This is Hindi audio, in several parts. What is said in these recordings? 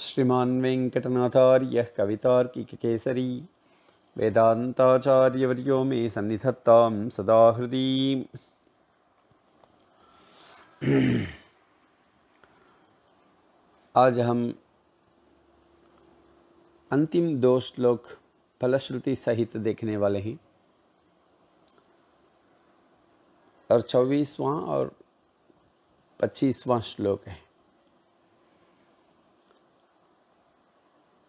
श्रीमान् वेङ्कटनाथार्यः केसरी वेदांताचार्यवर्यो मे सन्निधत्ता सदा हृदय आज हम अंतिम दो श्लोक फलश्रुति सहित देखने वाले हैं और चौबीसवां और पच्चीसवां श्लोक है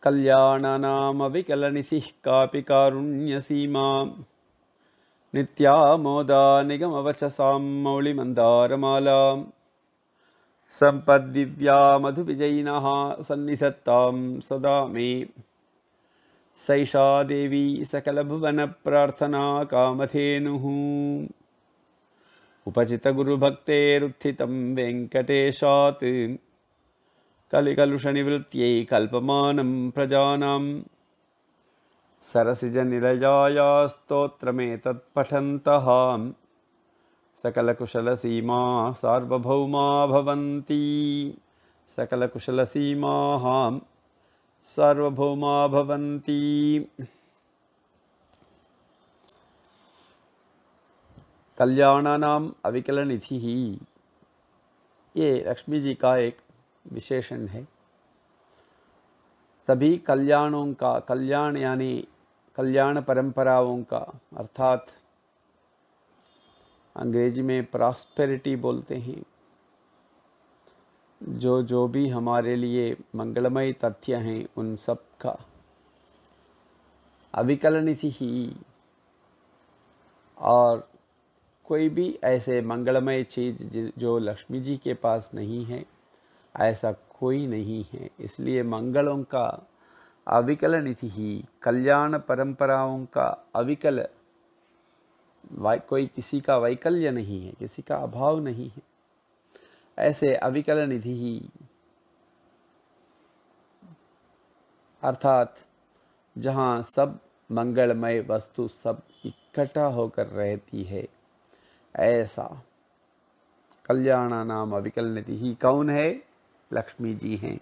कल्याणानामपि कलनिसिः कापि कारुण्यसीमा नित्या मोदा निगमवचसां मौलिमन्दारमालां सम्पद्दिव्या मधुविजयिनः सन्निधत्तां सदा मे सैषा देवी सकलभुवनप्रार्थना कामधेनुः उपचितगुरुभक्तेरुत्थितं वेङ्कटेशात् कलिकलुषनिवृत्त्यै कल्पमानं प्रजानां सरसिजनिलजाया स्तोत्रमेतत्पठन्तः सकलकुशलसीमा सार्वभौमा भवन्ति सकलकुशलसीमाः सार्वभौमा भवन्ति कल्याणानाम् अविकलनिधिः ये एकः विशेषण है सभी कल्याणों का कल्याण यानी कल्याण परंपराओं का अर्थात अंग्रेजी में प्रॉस्पेरिटी बोलते हैं जो जो भी हमारे लिए मंगलमय तथ्य हैं उन सब का अविकलनिधि ही और कोई भी ऐसे मंगलमय चीज़ जो लक्ष्मी जी के पास नहीं है ऐसा कोई नहीं है इसलिए मंगलों का अविकल निधि ही कल्याण परंपराओं का अविकल कोई किसी का वैकल्य नहीं है किसी का अभाव नहीं है ऐसे अविकल निधि ही अर्थात जहाँ सब मंगलमय वस्तु सब इकट्ठा होकर रहती है ऐसा कल्याण नाम अविकल निधि ही कौन है लक्ष्मी जी हैं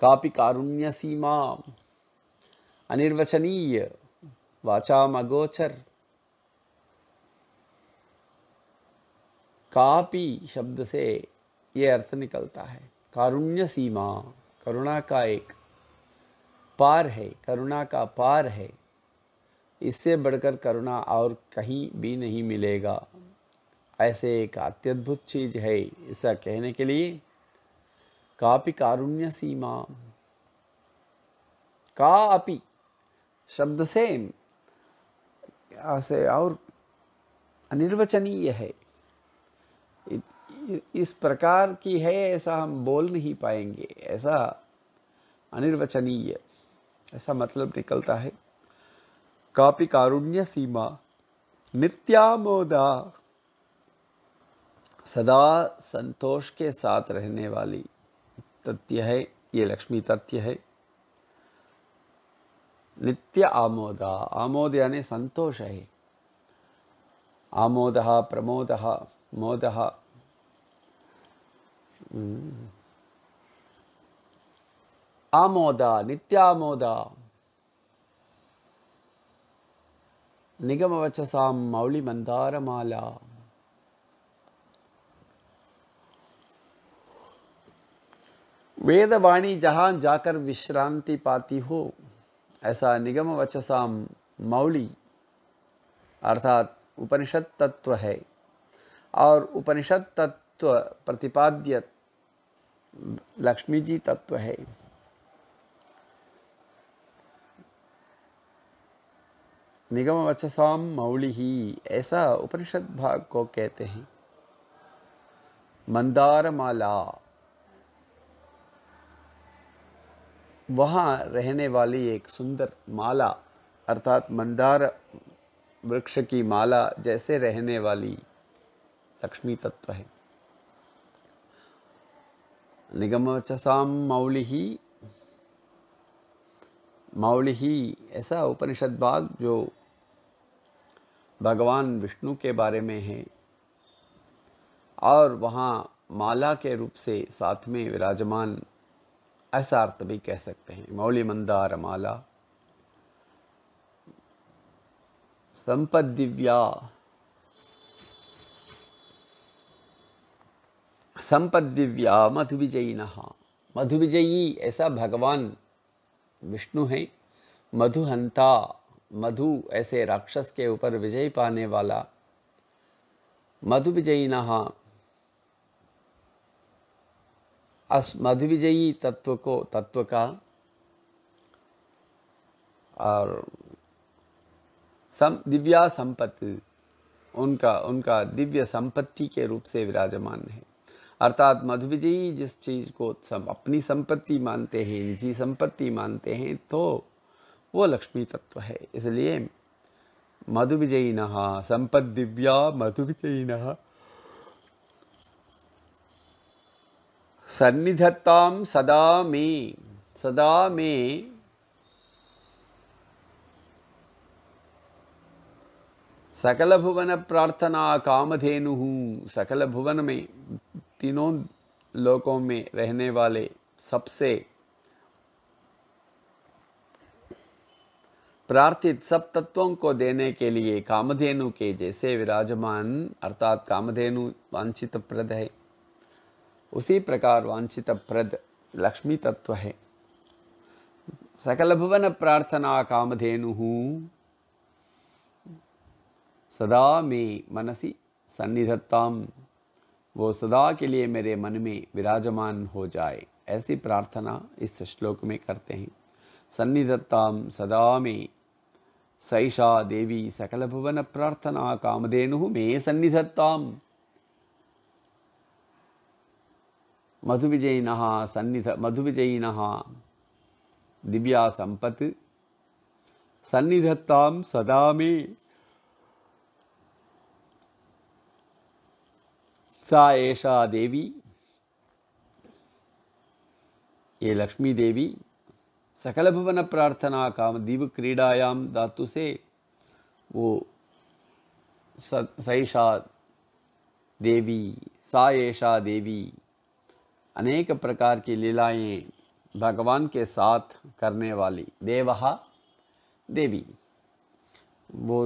कापि कारुण्य सीमा अनिर्वचनीय वाचाम अगोचर कापी शब्द से ये अर्थ निकलता है कारुण्य सीमा करुणा का एक पार है करुणा का पार है इससे बढ़कर करुणा और कहीं भी नहीं मिलेगा ऐसे एक अत्यद्भुत चीज़ है ऐसा कहने के लिए कापी कारुण्य सीमा का अपि शब्द से ऐसे और अनिर्वचनीय है इस प्रकार की है ऐसा हम बोल नहीं पाएंगे ऐसा अनिर्वचनीय ऐसा मतलब निकलता है कापि कारुण्य सीमा नित्यामोदा सदा संतोष के साथ रहने वाली तथ्य है ये लक्ष्मी तथ्य है नित्य आमोद आमोद यानी संतोष है आमोद प्रमोद मोद हम्म। आमोद नित्यामोद मौली मंदारमाला वेदवाणी जहां जाकर विश्रांति पाती हो ऐसा निगम वचसाम मौली अर्थात उपनिषद तत्व है और उपनिषद तत्व प्रतिपाद्य लक्ष्मी जी तत्व है निगम वचसाम मौली ही ऐसा उपनिषद भाग को कहते हैं मंदार माला वहाँ रहने वाली एक सुंदर माला अर्थात मंदार वृक्ष की माला जैसे रहने वाली लक्ष्मी तत्व है निगमचसाम मौलिही मौलिही ऐसा उपनिषद भाग जो भगवान विष्णु के बारे में है और वहाँ माला के रूप से साथ में विराजमान ऐसा अर्थ भी कह सकते हैं मौली मंदा रमाला संपद दिव्या संपद दिव्या मधु विजयी नहा मधु विजयी ऐसा भगवान विष्णु मधु मधुहंता मधु ऐसे राक्षस के ऊपर विजय पाने वाला मधु विजयी नहा अस मध्विजयी तत्व को तत्व का और सम दिव्या संपत्ति उनका उनका दिव्य संपत्ति के रूप से विराजमान है अर्थात मधुविजयी जिस चीज़ को सब अपनी संपत्ति मानते हैं निजी संपत्ति मानते हैं तो वो लक्ष्मी तत्व है इसलिए मधुविजयी नहा संपत दिव्या मधुविजयी नहा सन्निधत्ता सदा मे सदा मे सकल भुवन प्रार्थना कामधेनु सकल भुवन में तीनों लोकों में रहने वाले सबसे प्रार्थित सब तत्वों को देने के लिए कामधेनु के जैसे विराजमान अर्थात कामधेनु वांछित प्रद है उसी प्रकार वांछित प्रद लक्ष्मी तत्व है सकल भुवन प्रार्थना कामधेनु सदा में मनसी सन्निधत्ताम वो सदा के लिए मेरे मन में विराजमान हो जाए ऐसी प्रार्थना इस श्लोक में करते हैं सन्निधत्ताम सदा में सैषा देवी सकल भुवन प्रार्थना कामधेनु मे सन्निधत्ताम మధువిజయిన సన్నిధ మధువిజయిన దివ్యా సంపత్ సన్నిధత్తాం సదామే సా ఏషా దేవి ఏ లక్ష్మీదేవి సకలభువన ప్రార్థనా కామ దివ క్రీడాయాం దాతుసే ఓ సైషా దేవి సా ఏషా దేవి अनेक प्रकार की लीलाएं भगवान के साथ करने वाली देवहा देवी वो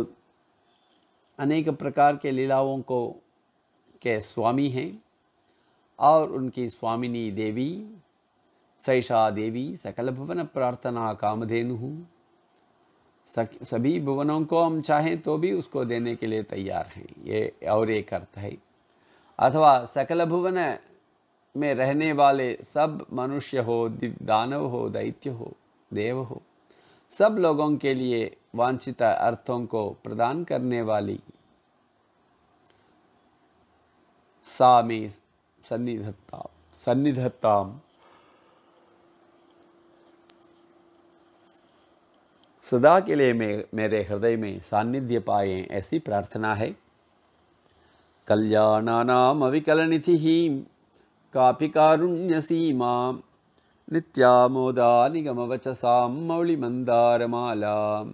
अनेक प्रकार के लीलाओं को के स्वामी हैं और उनकी स्वामिनी देवी सैषा देवी सकल भुवन प्रार्थना कामधेनु हूँ सभी भुवनों को हम चाहें तो भी उसको देने के लिए तैयार हैं ये और एक अर्थ है अथवा सकल भुवन में रहने वाले सब मनुष्य हो दानव हो दैत्य हो देव हो सब लोगों के लिए वांछित अर्थों को प्रदान करने वाली सामी में सन्निधत्ता सन्निधत्ताम सदा के लिए मेरे हृदय में सान्निध्य पाए ऐसी प्रार्थना है अविकल ही कापि कारुण्यसीमा नित्यामोदानिगमवचसां निगमवचसां मौलिमन्दारमालां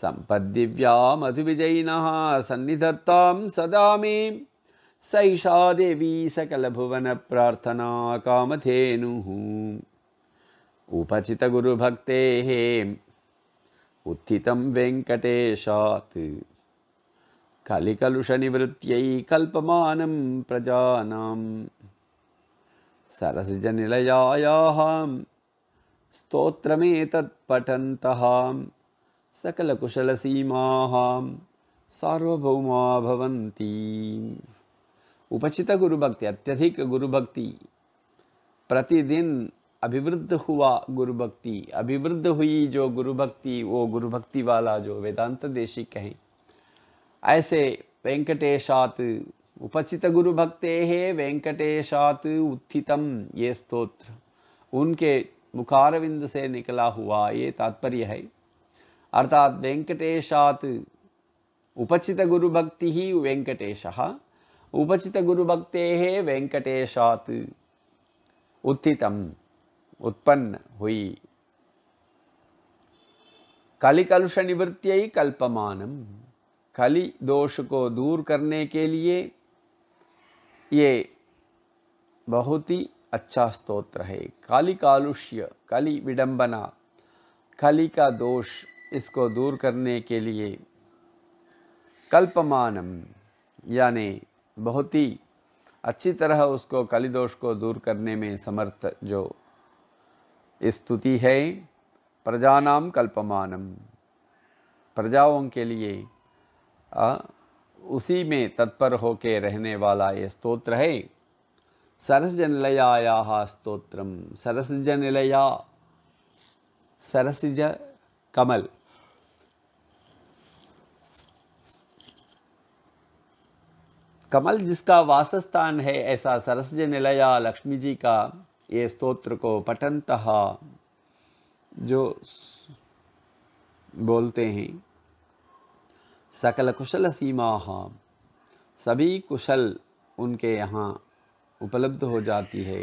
सम्पद्दिव्या मधुविजयिनः सन्निधत्तां सदा मे सैषा देवी सकलभुवनप्रार्थना कामधेनुः उपचितगुरुभक्तेः उत्थितं वेङ्कटेशात् कलिकलुषनिवृत्त्यै कल्पमानं प्रजानाम् सरसजनिलयायाहं स्तोत्रमेतत्पठन्तहां सकलकुशलसीमाहां सार्वभौमा भवन्ति उपचित गुरु भक्ति अत्यधिक गुरु भक्ति प्रतिदिन अभिवृद्ध हुआ गुरु भक्ति अभिवृद्ध हुई जो गुरु भक्ति वो गुरु भक्ति वाला जो वेदांत देशी कहें ऐसे वेंकटेशात भक्ते है वेंकटेशात उत्थितम ये स्तोत्र उनके मुखारविंद से निकला हुआ ये तात्पर्य है अर्थात वेंकटेशात उपचित गुरु भक्ति ही वेंकटेश उपचित गुरु भक्ते है वेंकटेशात उत्थितम उत्पन्न हुई कलिकलुष कलुष निवृत्त कल्पमानम कली दोष को दूर करने के लिए ये बहुत ही अच्छा स्तोत्र है काली कालुष्य काली विडंबना काली का दोष इसको दूर करने के लिए कल्पमानम यानी बहुत ही अच्छी तरह उसको काली दोष को दूर करने में समर्थ जो स्तुति है प्रजानाम कल्पमानम प्रजाओं के लिए आ, उसी में तत्पर होके रहने वाला ये स्तोत्र है सरस लया स्त्रोत्र सरस लया सरसज कमल कमल जिसका वासस्थान है ऐसा सरसज निलया लक्ष्मी जी का ये स्तोत्र को पठनतः जो बोलते हैं सकल कुशल सीमा सभी कुशल उनके यहाँ उपलब्ध हो जाती है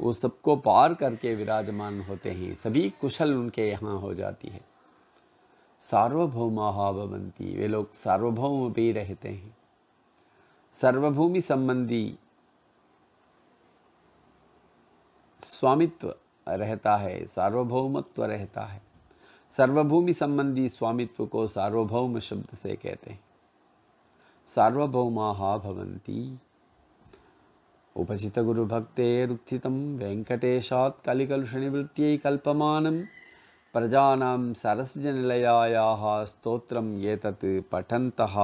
वो सबको पार करके विराजमान होते हैं सभी कुशल उनके यहाँ हो जाती है सार्वभौमा भवंती वे लोग सार्वभौम भी रहते हैं सर्वभूमि संबंधी स्वामित्व रहता है सार्वभौमत्व रहता है सर्वभूमि स्वामित्व को से सार्वभौम शब्द सर्वभूमिसम्बन्धिवामित्वको उपचित सार्वभौमाः भवन्ति उपचितगुरुभक्तेरुत्थितं वेङ्कटेशात् कलिकलुषनिवृत्त्यै कल्पमानं प्रजानां सरस्जनिलयाः स्तोत्रम् एतत् पठन्तः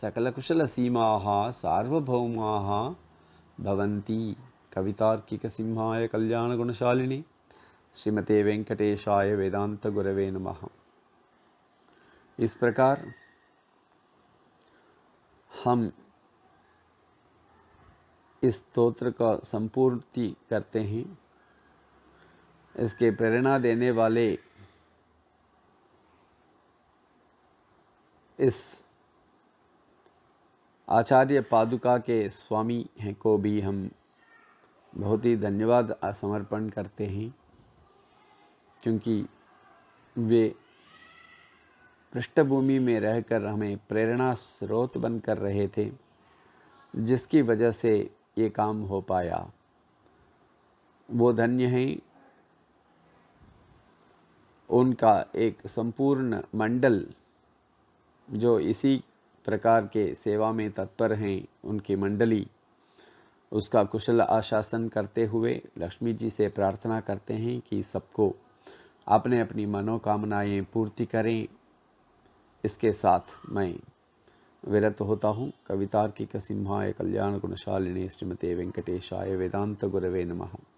सकलकुशलसीमाः सार्वभौमाः भवन्ति कवितार्किकसिंहाय कल्याणगुणशालिनी श्रीमती वेंकटेशाय वेदांत गुरवे नम इस प्रकार हम इस स्त्रोत्र का संपूर्ति करते हैं इसके प्रेरणा देने वाले इस आचार्य पादुका के स्वामी हैं को भी हम बहुत ही धन्यवाद समर्पण करते हैं क्योंकि वे पृष्ठभूमि में रहकर हमें प्रेरणा स्रोत बनकर रहे थे जिसकी वजह से ये काम हो पाया वो धन्य हैं उनका एक संपूर्ण मंडल जो इसी प्रकार के सेवा में तत्पर हैं उनकी मंडली उसका कुशल आशासन करते हुए लक्ष्मी जी से प्रार्थना करते हैं कि सबको अपने अपनी मनोकामनाएं पूर्ति करें इसके साथ मैं विरत होता हूँ कवितार्किक सिंहाय कल्याण गुणशालिनी श्रीमती वेंकटेशाय वेदांत गुरवे नमः